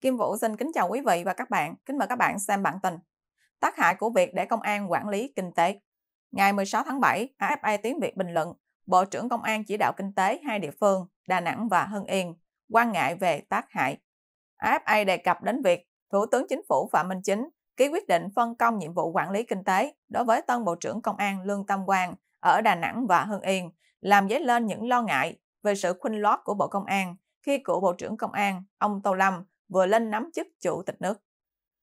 Kim Vũ xin kính chào quý vị và các bạn. Kính mời các bạn xem bản tin. Tác hại của việc để công an quản lý kinh tế. Ngày 16 tháng 7, AFA tiếng Việt bình luận, Bộ trưởng Công an chỉ đạo kinh tế hai địa phương, Đà Nẵng và Hưng Yên, quan ngại về tác hại. AFA đề cập đến việc Thủ tướng Chính phủ Phạm Minh Chính ký quyết định phân công nhiệm vụ quản lý kinh tế đối với tân Bộ trưởng Công an Lương Tâm Quang ở Đà Nẵng và Hưng Yên, làm dấy lên những lo ngại về sự khuynh lót của Bộ Công an khi cựu Bộ trưởng Công an, ông Tô Lâm, vừa lên nắm chức chủ tịch nước.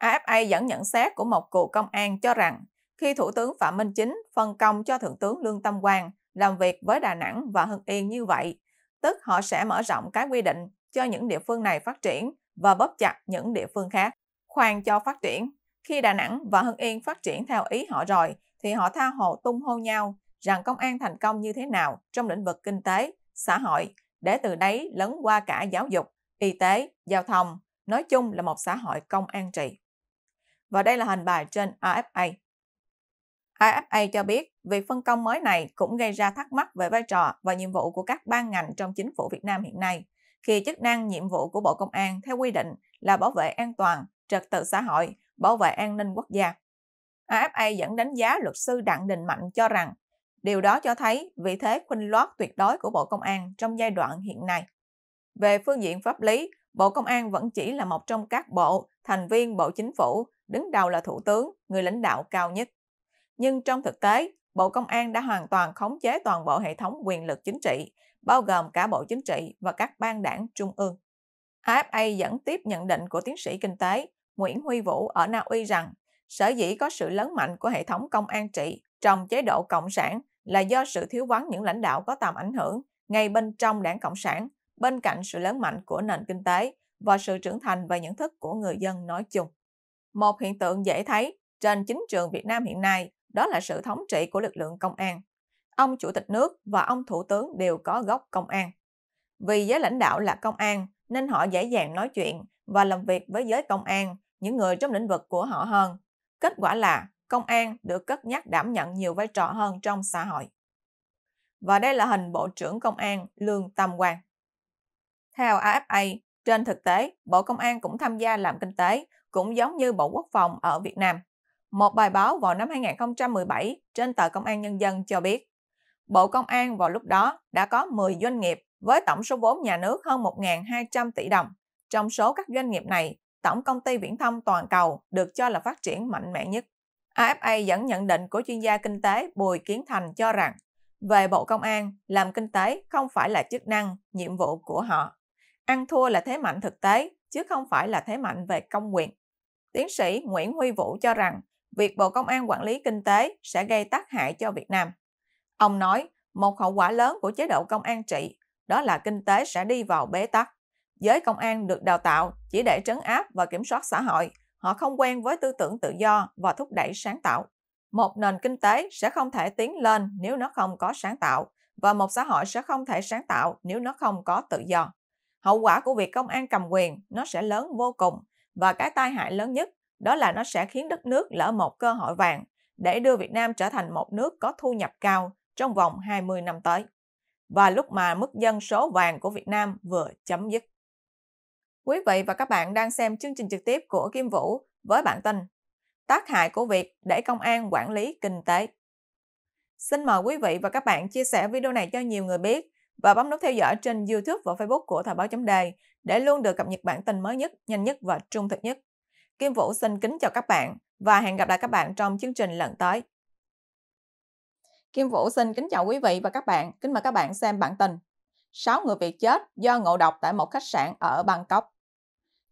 AFA dẫn nhận xét của một cựu công an cho rằng khi Thủ tướng Phạm Minh Chính phân công cho Thượng tướng Lương Tâm Quang làm việc với Đà Nẵng và Hưng Yên như vậy, tức họ sẽ mở rộng cái quy định cho những địa phương này phát triển và bóp chặt những địa phương khác, khoan cho phát triển. Khi Đà Nẵng và Hưng Yên phát triển theo ý họ rồi, thì họ tha hồ tung hô nhau rằng công an thành công như thế nào trong lĩnh vực kinh tế, xã hội, để từ đấy lấn qua cả giáo dục, y tế, giao thông, nói chung là một xã hội công an trị. Và đây là hình bài trên AFA. AFA cho biết việc phân công mới này cũng gây ra thắc mắc về vai trò và nhiệm vụ của các ban ngành trong chính phủ Việt Nam hiện nay, khi chức năng nhiệm vụ của Bộ Công an theo quy định là bảo vệ an toàn, trật tự xã hội, bảo vệ an ninh quốc gia. AFA dẫn đánh giá luật sư Đặng Đình Mạnh cho rằng điều đó cho thấy vị thế khuynh loát tuyệt đối của Bộ Công an trong giai đoạn hiện nay. Về phương diện pháp lý, Bộ Công an vẫn chỉ là một trong các bộ, thành viên Bộ Chính phủ, đứng đầu là Thủ tướng, người lãnh đạo cao nhất. Nhưng trong thực tế, Bộ Công an đã hoàn toàn khống chế toàn bộ hệ thống quyền lực chính trị, bao gồm cả Bộ Chính trị và các ban đảng trung ương. AFA dẫn tiếp nhận định của tiến sĩ kinh tế Nguyễn Huy Vũ ở Na Uy rằng sở dĩ có sự lớn mạnh của hệ thống công an trị trong chế độ Cộng sản là do sự thiếu vắng những lãnh đạo có tầm ảnh hưởng ngay bên trong đảng Cộng sản bên cạnh sự lớn mạnh của nền kinh tế và sự trưởng thành và nhận thức của người dân nói chung. Một hiện tượng dễ thấy trên chính trường Việt Nam hiện nay đó là sự thống trị của lực lượng công an. Ông chủ tịch nước và ông thủ tướng đều có gốc công an. Vì giới lãnh đạo là công an nên họ dễ dàng nói chuyện và làm việc với giới công an, những người trong lĩnh vực của họ hơn. Kết quả là công an được cất nhắc đảm nhận nhiều vai trò hơn trong xã hội. Và đây là hình Bộ trưởng Công an Lương Tam Quang. Theo AFA, trên thực tế, Bộ Công an cũng tham gia làm kinh tế, cũng giống như Bộ Quốc phòng ở Việt Nam. Một bài báo vào năm 2017 trên tờ Công an Nhân dân cho biết, Bộ Công an vào lúc đó đã có 10 doanh nghiệp với tổng số vốn nhà nước hơn 1.200 tỷ đồng. Trong số các doanh nghiệp này, tổng công ty viễn thông toàn cầu được cho là phát triển mạnh mẽ nhất. AFA dẫn nhận định của chuyên gia kinh tế Bùi Kiến Thành cho rằng, về Bộ Công an, làm kinh tế không phải là chức năng, nhiệm vụ của họ. Ăn thua là thế mạnh thực tế, chứ không phải là thế mạnh về công quyền. Tiến sĩ Nguyễn Huy Vũ cho rằng, việc Bộ Công an quản lý kinh tế sẽ gây tác hại cho Việt Nam. Ông nói, một hậu quả lớn của chế độ công an trị đó là kinh tế sẽ đi vào bế tắc. Giới công an được đào tạo chỉ để trấn áp và kiểm soát xã hội, họ không quen với tư tưởng tự do và thúc đẩy sáng tạo. Một nền kinh tế sẽ không thể tiến lên nếu nó không có sáng tạo, và một xã hội sẽ không thể sáng tạo nếu nó không có tự do. Hậu quả của việc công an cầm quyền nó sẽ lớn vô cùng và cái tai hại lớn nhất đó là nó sẽ khiến đất nước lỡ một cơ hội vàng để đưa Việt Nam trở thành một nước có thu nhập cao trong vòng 20 năm tới. Và lúc mà mức dân số vàng của Việt Nam vừa chấm dứt. Quý vị và các bạn đang xem chương trình trực tiếp của Kim Vũ với bản tin Tác hại của việc để công an quản lý kinh tế. Xin mời quý vị và các bạn chia sẻ video này cho nhiều người biết và bấm nút theo dõi trên YouTube và Facebook của Thời báo chấm đề để luôn được cập nhật bản tin mới nhất, nhanh nhất và trung thực nhất. Kim Vũ xin kính chào các bạn và hẹn gặp lại các bạn trong chương trình lần tới. Kim Vũ xin kính chào quý vị và các bạn, kính mời các bạn xem bản tin. 6 người Việt chết do ngộ độc tại một khách sạn ở Bangkok.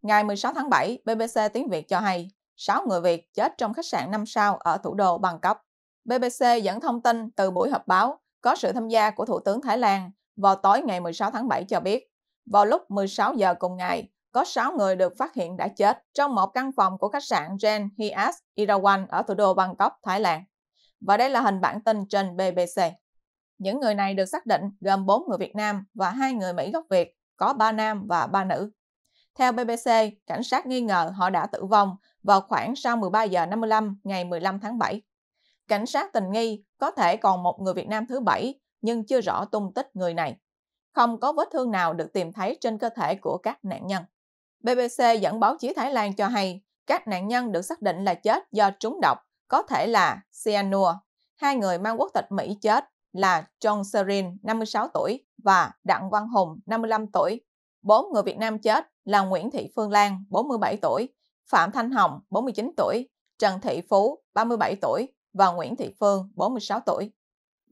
Ngày 16 tháng 7, BBC Tiếng Việt cho hay 6 người Việt chết trong khách sạn 5 sao ở thủ đô Bangkok. BBC dẫn thông tin từ buổi họp báo có sự tham gia của Thủ tướng Thái Lan vào tối ngày 16 tháng 7 cho biết, vào lúc 16 giờ cùng ngày, có 6 người được phát hiện đã chết trong một căn phòng của khách sạn Grand Hyatt Irawan ở thủ đô Bangkok, Thái Lan. Và đây là hình bản tin trên BBC. Những người này được xác định gồm 4 người Việt Nam và 2 người Mỹ gốc Việt, có 3 nam và 3 nữ. Theo BBC, cảnh sát nghi ngờ họ đã tử vong vào khoảng sau 13 giờ 55 ngày 15 tháng 7. Cảnh sát tình nghi có thể còn một người Việt Nam thứ bảy nhưng chưa rõ tung tích người này. Không có vết thương nào được tìm thấy trên cơ thể của các nạn nhân. BBC dẫn báo chí Thái Lan cho hay các nạn nhân được xác định là chết do trúng độc, có thể là cyanua. Hai người mang quốc tịch Mỹ chết là John Serin, 56 tuổi và Đặng Văn Hùng, 55 tuổi. Bốn người Việt Nam chết là Nguyễn Thị Phương Lan, 47 tuổi, Phạm Thanh Hồng, 49 tuổi, Trần Thị Phú, 37 tuổi và Nguyễn Thị Phương, 46 tuổi.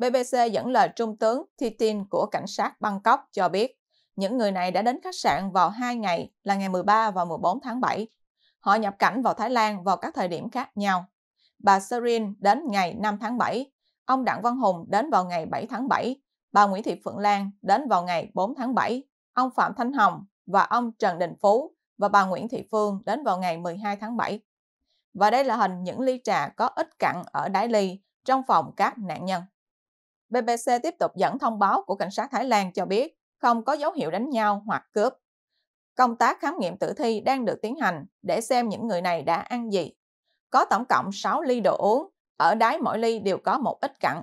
BBC dẫn lời Trung tướng Thitin của cảnh sát Bangkok cho biết, những người này đã đến khách sạn vào hai ngày là ngày 13 và 14 tháng 7. Họ nhập cảnh vào Thái Lan vào các thời điểm khác nhau. Bà Serin đến ngày 5 tháng 7, ông Đặng Văn Hùng đến vào ngày 7 tháng 7, bà Nguyễn Thị Phượng Lan đến vào ngày 4 tháng 7, ông Phạm Thanh Hồng và ông Trần Đình Phú và bà Nguyễn Thị Phương đến vào ngày 12 tháng 7. Và đây là hình những ly trà có ít cặn ở đáy ly trong phòng các nạn nhân. BBC tiếp tục dẫn thông báo của cảnh sát Thái Lan cho biết không có dấu hiệu đánh nhau hoặc cướp. Công tác khám nghiệm tử thi đang được tiến hành để xem những người này đã ăn gì. Có tổng cộng 6 ly đồ uống, ở đáy mỗi ly đều có một ít cặn.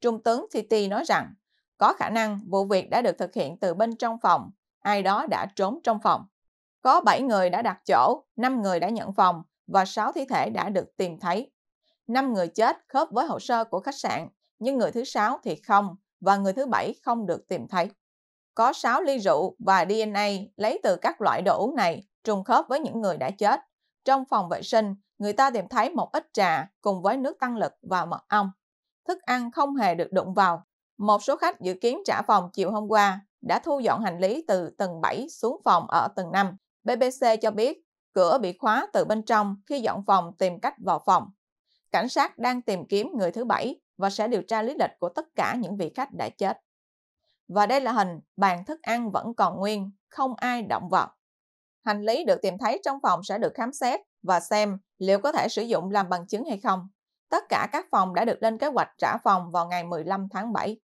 Trung tướng Titi nói rằng, có khả năng vụ việc đã được thực hiện từ bên trong phòng, ai đó đã trốn trong phòng. Có 7 người đã đặt chỗ, 5 người đã nhận phòng và 6 thi thể đã được tìm thấy. 5 người chết khớp với hồ sơ của khách sạn nhưng người thứ sáu thì không và người thứ bảy không được tìm thấy. Có 6 ly rượu và DNA lấy từ các loại đồ uống này trùng khớp với những người đã chết. Trong phòng vệ sinh, người ta tìm thấy một ít trà cùng với nước tăng lực và mật ong. Thức ăn không hề được đụng vào. Một số khách dự kiến trả phòng chiều hôm qua đã thu dọn hành lý từ tầng 7 xuống phòng ở tầng 5. BBC cho biết cửa bị khóa từ bên trong khi dọn phòng tìm cách vào phòng. Cảnh sát đang tìm kiếm người thứ bảy và sẽ điều tra lý lịch của tất cả những vị khách đã chết. Và đây là hình bàn thức ăn vẫn còn nguyên, không ai động vật. Hành lý được tìm thấy trong phòng sẽ được khám xét và xem liệu có thể sử dụng làm bằng chứng hay không. Tất cả các phòng đã được lên kế hoạch trả phòng vào ngày 15 tháng 7.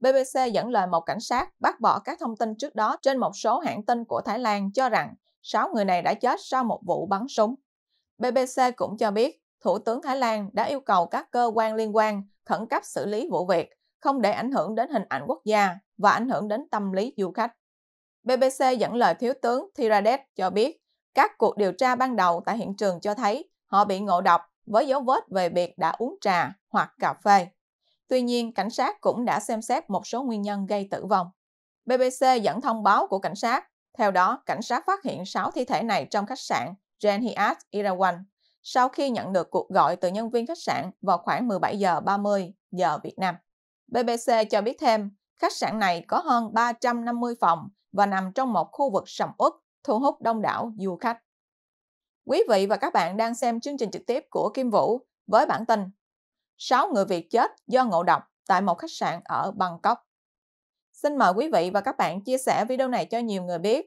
BBC dẫn lời một cảnh sát bác bỏ các thông tin trước đó trên một số hãng tin của Thái Lan cho rằng 6 người này đã chết sau một vụ bắn súng. BBC cũng cho biết Thủ tướng Thái Lan đã yêu cầu các cơ quan liên quan khẩn cấp xử lý vụ việc, không để ảnh hưởng đến hình ảnh quốc gia và ảnh hưởng đến tâm lý du khách. BBC dẫn lời Thiếu tướng Thiradet cho biết, các cuộc điều tra ban đầu tại hiện trường cho thấy họ bị ngộ độc với dấu vết về việc đã uống trà hoặc cà phê. Tuy nhiên, cảnh sát cũng đã xem xét một số nguyên nhân gây tử vong. BBC dẫn thông báo của cảnh sát. Theo đó, cảnh sát phát hiện 6 thi thể này trong khách sạn Jan Irawan sau khi nhận được cuộc gọi từ nhân viên khách sạn vào khoảng 17 giờ 30 giờ Việt Nam. BBC cho biết thêm, khách sạn này có hơn 350 phòng và nằm trong một khu vực sầm uất thu hút đông đảo du khách. Quý vị và các bạn đang xem chương trình trực tiếp của Kim Vũ với bản tin 6 người Việt chết do ngộ độc tại một khách sạn ở Bangkok. Xin mời quý vị và các bạn chia sẻ video này cho nhiều người biết